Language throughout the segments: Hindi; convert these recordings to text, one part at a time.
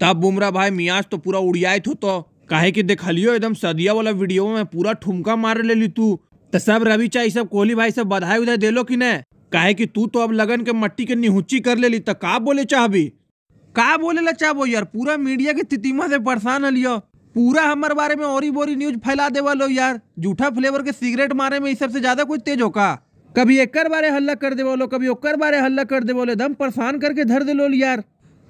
तब बुमरा भाई मियाज तो पूरा उड़ियात थो तो काहे कि देखलियो एकदम सदिया वाला वीडियो में पूरा ठुमका मार ले ली तू तो सब रवि चाई सब कोहली भाई सब बधाई उधाई दे लो कि नहीं कहे कि तू तो अब लगन के मट्टी के निहुची कर ले ली तो का बोले चाहबी का बोले ला चाहबो यार पूरा मीडिया के तितिमा से परेशान हलियो पूरा हमार बारे में और बोरी न्यूज फैला दे वालो यार जूठा फ्लेवर के सिगरेट मारे में इस सबसे ज्यादा कुछ तेज हो का कभी एक बारे हल्ला कर दे बोलो कभी ओकर बारे हल्ला कर दे बोलो एकदम परेशान करके धर दे लो यार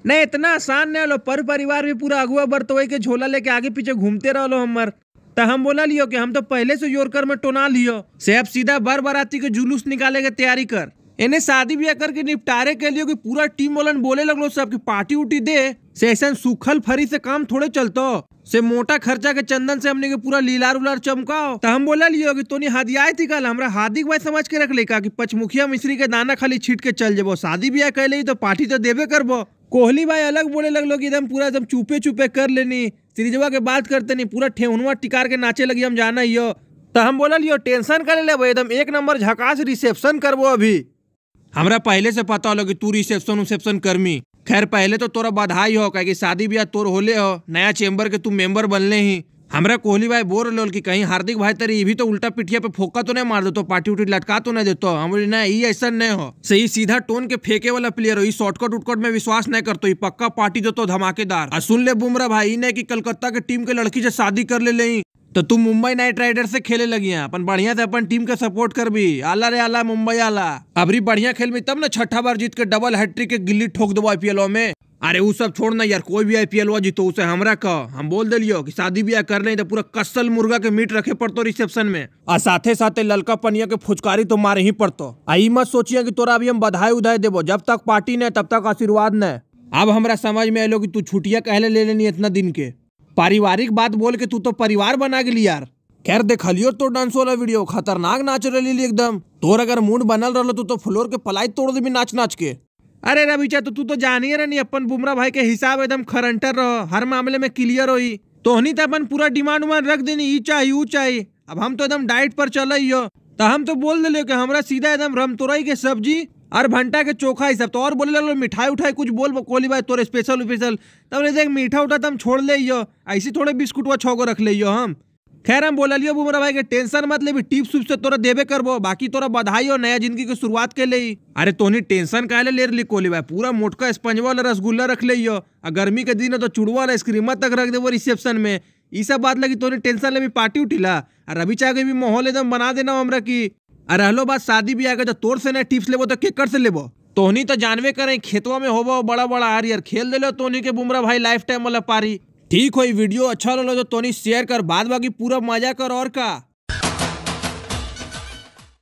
नहीं इतना आसान नहीं हलो पर परिवार भी पूरा अगुआ बरत तो के झोला लेके आगे पीछे घूमते रहो हमार तो हम बोला लियो कि हम तो पहले से जोरकर में टोना लियो से अब सीधा बर बराती के जुलूस निकाले के तैयारी कर इन्हें शादी ब्याह करके निपटारे के लिए कि पूरा टीम बोलन बोले लगलो सब की पार्टी उटी दे सेशन सूखल फरी से काम थोड़े चलतो से मोटा खर्चा के चंदन से हमने के पूरा लीलार उलार चमकाओ तो हम बोला लियो कि तोनी हदियाए थी कल हमारा हादी भाई समझ के रख ले का कि पचमुखिया मिश्री के दाना खाली छीट के चल जेबो शादी ब्याह ली तो पार्टी तो देबे करबो कोहली भाई अलग बोले लगलो कि एकदम पूरा एकदम चुपे चुपे कर लेनी श्रीजवा के बात करते नहीं पूरा ठेहुनवा टिकार के नाचे लगी हम जाना ही हो तो हम बोला लियो टेंशन कर ले एकदम एक नंबर झकास रिसेप्शन करबो अभी हमरा पहले से पता होलो कि तू रिसेप्शन उसेप्शन करमी खैर पहले तो तोरा बधाई हो कह की शादी ब्याह तोर होले हो नया चेम्बर के तुम मेंबर बनले ही हमरा कोहली भाई बोल रहे कि कहीं हार्दिक भाई तेरी भी तो उल्टा पिटिया पे फोका तो नहीं मार तो पार्टी उटी लटका तो नहीं देते हम ना ये ऐसा नहीं हो सही सीधा टोन के फेंके वाला प्लेयर हो ये शॉर्टकट उटकट में विश्वास नहीं करते पक्का पार्टी तो धमाकेदार सुन ले बुमरा भाई ने की कलकत्ता के टीम के लड़की से शादी कर ले, ले तो तुम मुंबई नाइट राइडर्स से खेले लगी है अपन बढ़िया से अपन टीम के सपोर्ट कर भी आला रे आला मुंबई आला अभी बढ़िया खेल में तब ना छठा बार जीत के डबल हैट्रिक के गिल्ली ठोक दो आईपीएल में अरे वो सब छोड़ना यार कोई भी आईपीएल हुआ जीतो उसे हमरा कहो हम बोल दिलियो कि शादी ब्याह कर नहीं तो पूरा कसल मुर्गा के मीट रखे पड़तो रिसेप्शन में और साथे साथे ललका पनिया के फुचकारी तो मारे ही पड़तो आई मत सोचिए कि तोरा अभी हम बधाई उधाई देबो जब तक पार्टी न तब तक आशीर्वाद नहीं अब हमरा समझ में अलो कि तू छुट्टिया कहले ले लेनी इतना दिन के पारिवारिक बात बोल के तू तो परिवार बना गेली यार खैर देख लियो तो डांस वाला वीडियो खतरनाक नाच रही एकदम तोर अगर मूड बनल रहो तू तो फ्लोर के पलाई तोड़ दे भी नाच नाच के अरे रविचा तो तू तो जानिए रह नहीं अपन बुमरा भाई के हिसाब एकदम खरंटर रहो हर मामले में क्लियर हो तो नहीं तो अपन पूरा डिमांड उमांड रख देनी ई चाहिए ऊ चाहिए अब हम तो एकदम डाइट पर चल ही हो तो हम तो बोल दिले कि हमरा सीधा एकदम रमतोरई के सब्जी अरे भंटा के चोखा ही सब तो और बोले लो मिठाई उठाई कुछ बोल कोली भाई तोरे स्पेशल उपेशल तब ले जाए मीठा उठा तो हम छोड़ ले ऐसे थोड़े बिस्कुट हुआ छो रख ले हम खैर हम बोला लियो बुमरा भाई के टेंशन मत ले टिप्स उप से तो तोरा देवे करबो बाकी तोरा बधाई हो नया जिंदगी की शुरुआत के लिए अरे तोनी टेंशन का ले ले कोली भाई पूरा मोटका स्पंज वाला रसगुल्ला रख लियो और गर्मी के दिन है तो चुड़वा वाला आइसक्रीम तक रख देबो रिसेप्शन में इस बात लगी तोरी टेंशन ले भी पार्टी उठिला और अभी चाहे भी माहौल एकदम बना देना हमरा की आ रहो बात शादी ब्याह के जो तोर से नहीं टिप्स लेबो तो केकर से लेबो तोहनी तो जानवे करे खेतवा में होबो बड़ा बड़ा आर यार खेल लो तोहनी के बुमरा भाई लाइफ टाइम वाला पारी ठीक हो वीडियो अच्छा लगे तो तोहनी शेयर कर बाद बाकी पूरा मजा कर और का